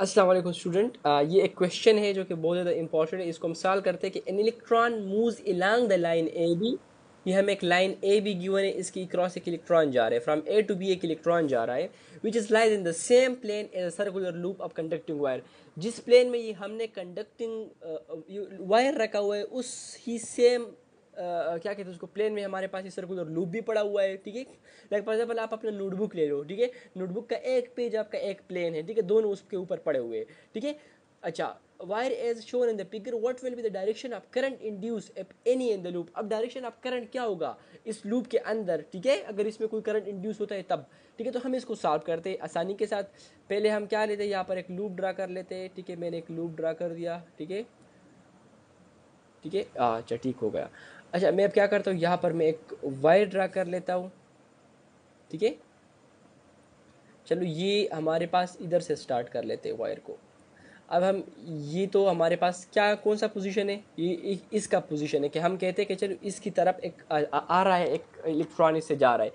अस्सलाम वालेकुम स्टूडेंट ये एक क्वेश्चन है जो कि बहुत ज़्यादा इंपॉर्टेंट है इसको हम साल करते हैं कि an electron move along the line A B ये हमें एक लाइन ए बी गिवन है इसकी क्रॉस एक इलेक्ट्रॉन जा रहा है फ्रॉम ए टू बी एक इलेक्ट्रॉन जा रहा है which is lies in the same plane as a circular loop of conducting wire जिस प्लेन में ये हमने कंडक्टिंग वायर uh, uh, रखा हुआ है उस ही सेम क्या कहते हैं उसको प्लेन में हमारे पास ये सर्कुलर लूप भी पड़ा हुआ है ठीक है लाइक फॉर एग्जाम्पल आप अपना नोटबुक ले लो ठीक है नोटबुक का एक पेज आपका एक प्लेन है ठीक है दोनों उसके ऊपर पड़े हुए हैं ठीक है अच्छा wire as shown in the picture what will be the direction of current induce if any in the loop अब डायरेक्शन ऑफ करंट क्या होगा इस लूप के अंदर ठीक है अगर इसमें कोई करंट इंड्यूस होता है तब ठीक है तो हम इसको सॉल्व करते हैं आसानी के साथ पहले हम क्या लेते हैं यहाँ पर एक लूप ड्रा कर लेते हैं ठीक है मैंने एक लूप ड्रा कर दिया ठीक है ठीक है अच्छा ठीक हो गया अच्छा मैं अब क्या करता हूँ यहाँ पर मैं एक वायर ड्रा कर लेता हूँ ठीक है चलो ये हमारे पास इधर से स्टार्ट कर लेते हैं वायर को अब हम ये तो हमारे पास क्या कौन सा पोजीशन है ये इसका पोजीशन है कि हम कहते हैं कि चलो इसकी तरफ एक आ, आ रहा है एक इलेक्ट्रॉन इससे जा रहा है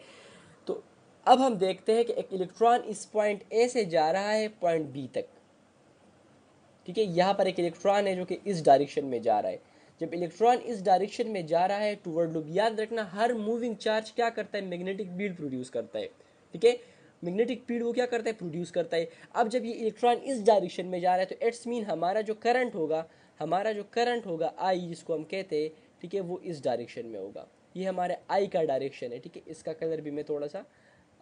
तो अब हम देखते हैं कि एक इलेक्ट्रॉन इस पॉइंट ए से जा रहा है पॉइंट बी तक ठीक है यहाँ पर एक इलेक्ट्रॉन है जो कि इस डायरेक्शन में जा रहा है जब इलेक्ट्रॉन इस डायरेक्शन में जा रहा है टूवर्ड लूप याद रखना हर मूविंग चार्ज क्या करता है मैग्नेटिक फील्ड प्रोड्यूस करता है ठीक है मैग्नेटिक फील्ड वो क्या करता है प्रोड्यूस करता है अब जब ये इलेक्ट्रॉन इस डायरेक्शन में जा रहा है तो इट्स मीन हमारा जो करंट होगा हमारा जो करंट होगा आई जिसको हम कहते हैं ठीक है वो इस डायरेक्शन में होगा ये हमारे आई का डायरेक्शन है ठीक है इसका कलर भी मैं थोड़ा सा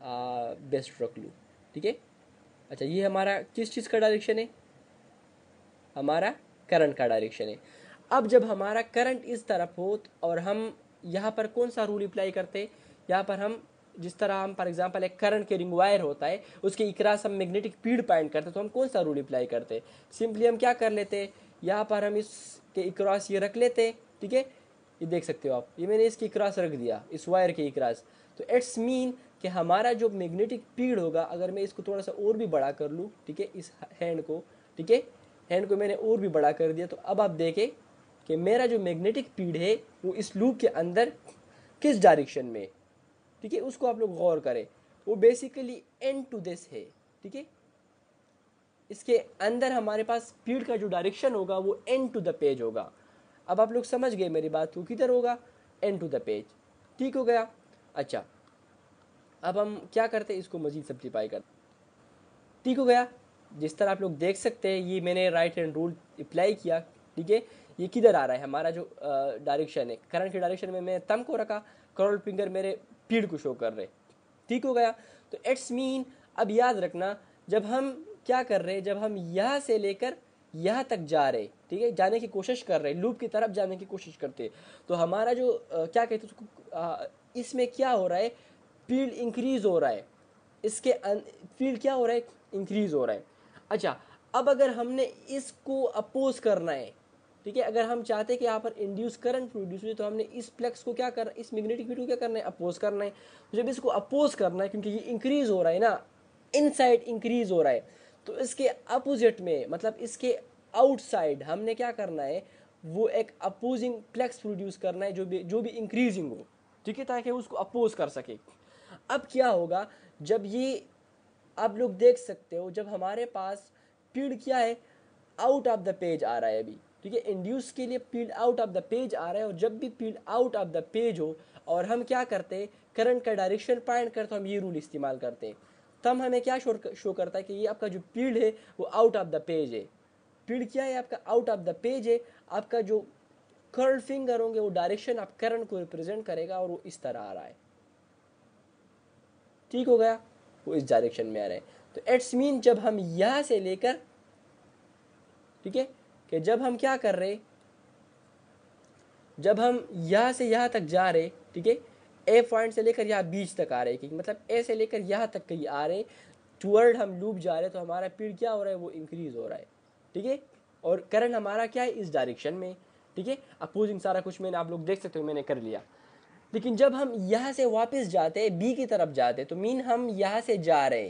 आ, बेस्ट रख लूँ ठीक है अच्छा ये हमारा किस चीज़ का डायरेक्शन है हमारा करंट का डायरेक्शन है अब जब हमारा करंट इस तरफ हो तो और हम यहाँ पर कौन सा रूल अप्लाई करते यहाँ पर हम जिस तरह हम फॉर एग्जांपल एक करंट के रिंग वायर होता है उसके इकरास हम मैग्नेटिक फील्ड पॉइंट करते तो हम कौन सा रूल अप्लाई करते सिंपली हम क्या कर लेते यहाँ पर हम इसके इकरास ये रख लेते ठीक है ये देख सकते हो आप ये मैंने इसकी इकरास रख दिया इस वायर के इकरास तो इट्स मीन कि हमारा जो मैग्नेटिक फील्ड होगा अगर मैं इसको थोड़ा सा और भी बड़ा कर लूँ ठीक है इस हैंड को ठीक है हैंड को मैंने और भी बड़ा कर दिया तो अब आप देखें कि मेरा जो मैग्नेटिक पीड है वो इस लूप के अंदर किस डायरेक्शन में ठीक है उसको आप लोग गौर करें वो बेसिकली एंड टू दिस है ठीक है इसके अंदर हमारे पास पीड का जो डायरेक्शन होगा वो एंड टू द पेज होगा अब आप लोग समझ गए मेरी बात को किधर होगा एंड टू द पेज ठीक हो गया अच्छा अब हम क्या करते हैं इसको मज़ीद सप्लीफाई कर ठीक हो गया जिस तरह आप लोग देख सकते हैं ये मैंने राइट हैंड रूल अप्लाई किया ठीक है ये किधर आ रहा है हमारा जो डायरेक्शन है करंट के डायरेक्शन में मैं तम को रखा करोल फिंगर मेरे पीड़ को शो कर रहे ठीक हो गया तो इट्स मीन अब याद रखना जब हम क्या कर रहे हैं जब हम यहाँ से लेकर यहाँ तक जा रहे ठीक है जाने की कोशिश कर रहे लूप की तरफ जाने की कोशिश करते तो हमारा जो आ, क्या कहते उसको इसमें क्या हो रहा है फील्ड इंक्रीज हो रहा है इसके फील्ड क्या हो रहा है इंक्रीज हो रहा है अच्छा अब अगर हमने इसको अपोज करना है ठीक है अगर हम चाहते हैं कि यहाँ पर इंड्यूस करंट प्रोड्यूस हो तो हमने इस फ्लक्स को क्या करना इस मैग्नेटिक फील्ड को क्या करना है अपोज करना है तो जब इसको अपोज करना है क्योंकि ये इंक्रीज हो रहा है ना इनसाइड इंक्रीज हो रहा है तो इसके अपोजिट में मतलब इसके आउटसाइड हमने क्या करना है वो एक अपोजिंग फ्लक्स प्रोड्यूस करना है जो भी जो भी इंक्रीजिंग हो ठीक है ताकि उसको अपोज कर सके अब क्या होगा जब ये आप लोग देख सकते हो जब हमारे पास पीड़ क्या है आउट ऑफ द पेज आ रहा है अभी ठीक है इंड्यूस के लिए field out of the page आ रहा है और जब भी field out of the page हो और हम क्या करते हैं करंट का डायरेक्शन पॉइंट करते हम ये रूल इस्तेमाल करते हैं तब हमें क्या शो शो करता है कि ये आपका जो पीड है वो आउट ऑफ द पेज है पीड क्या है आपका आउट ऑफ द पेज है आपका जो कर्ल फिंगर होंगे वो डायरेक्शन आप करंट को रिप्रेजेंट करेगा और वो इस तरह आ रहा है ठीक हो गया वो इस डायरेक्शन में आ रहा है तो एट्स मीन जब हम यहाँ से लेकर ठीक है कि जब हम क्या कर रहे जब हम यहाँ से यहाँ तक जा रहे ठीक है ए पॉइंट से लेकर यहाँ बीच तक आ रहे कि मतलब ए से लेकर यहाँ तक कहीं आ रहे टूवर्ड हम लूप जा रहे तो हमारा पीड क्या हो रहा है वो इंक्रीज हो रहा है ठीक है और करंट हमारा क्या है इस डायरेक्शन में ठीक है अपोजिंग सारा कुछ मैंने आप लोग देख सकते हो मैंने कर लिया लेकिन जब हम यहाँ से वापस जाते हैं बी की तरफ जाते तो मीन हम यहाँ से जा रहे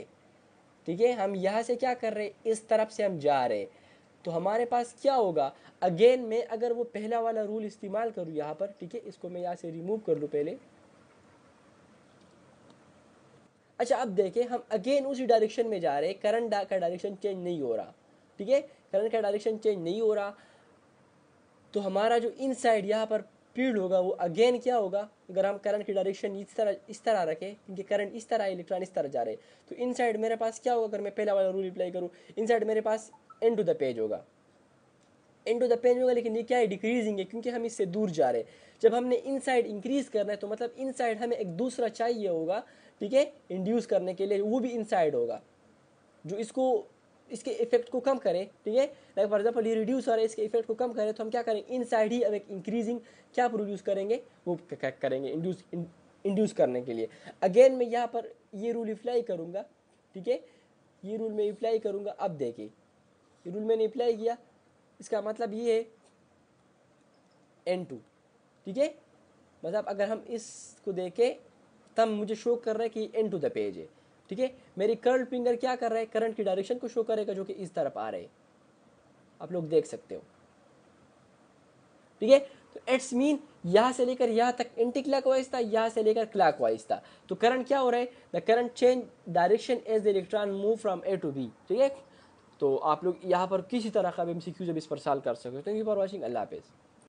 ठीक है हम यहाँ से क्या कर रहे इस तरफ से हम जा रहे तो हमारे पास क्या होगा अगेन मैं अगर वो पहला वाला रूल इस्तेमाल करूँ यहाँ पर ठीक है इसको मैं यहाँ से रिमूव कर लूँ पहले अच्छा अब देखें हम अगेन उसी डायरेक्शन में जा रहे हैं करंट का डायरेक्शन चेंज नहीं हो रहा ठीक है करंट का डायरेक्शन चेंज नहीं हो रहा तो हमारा जो इन साइड यहाँ पर फील्ड होगा वो अगेन क्या होगा अगर हम करंट की डायरेक्शन इस तरह इस तरह रखें क्योंकि करंट इस तरह इलेक्ट्रॉन इस तरह जा रहे हैं तो इन साइड मेरे पास क्या होगा अगर मैं पहला वाला रूल अप्लाई करूँ इन साइड मेरे पास इन टू द पेज होगा इन टू द पेज होगा लेकिन ये क्या है डिक्रीजिंग है क्योंकि हम इससे दूर जा रहे हैं जब हमने इन साइड इंक्रीज करना है तो मतलब इन साइड हमें एक दूसरा चाहिए होगा ठीक है इंड्यूस करने के लिए वो भी इन साइड होगा जो इसको इसके इफेक्ट को कम करें ठीक है लाइक फॉर एग्जाम्पल ये रिड्यूस हो रहा है इसके इफेक्ट को कम करें तो हम क्या करें इन साइड ही अब एक इंक्रीजिंग क्या प्रोड्यूस करेंगे वो करेंगे इंड्यूस इंड्यूस करने के लिए अगेन मैं यहाँ पर ये रूल अप्लाई करूँगा ठीक है ये रूल मैं अप्लाई करूँगा अब देखिए ये रूल मैंने अप्लाई किया इसका मतलब ये है एन टू ठीक है मतलब अगर हम इसको देखें तब मुझे शो कर रहा है कि एन टू द पेज है ठीक है मेरी कर्ल फिंगर क्या कर रहा है करंट की डायरेक्शन को शो करेगा जो कि इस तरफ आ रहे है आप लोग देख सकते हो ठीक है तो इट्स मीन यहाँ से लेकर यहाँ तक एंटी क्लॉक वाइज था यहाँ से लेकर क्लॉक वाइज था तो करंट क्या हो रहा है the current change direction as the electron move from A to B ठीक है तो आप लोग यहाँ पर किसी तरह का भी एम सी क्यू जब इस पर साल कर सकते हो थैंक यू फॉर वॉचिंग अल्लाह हाफिज़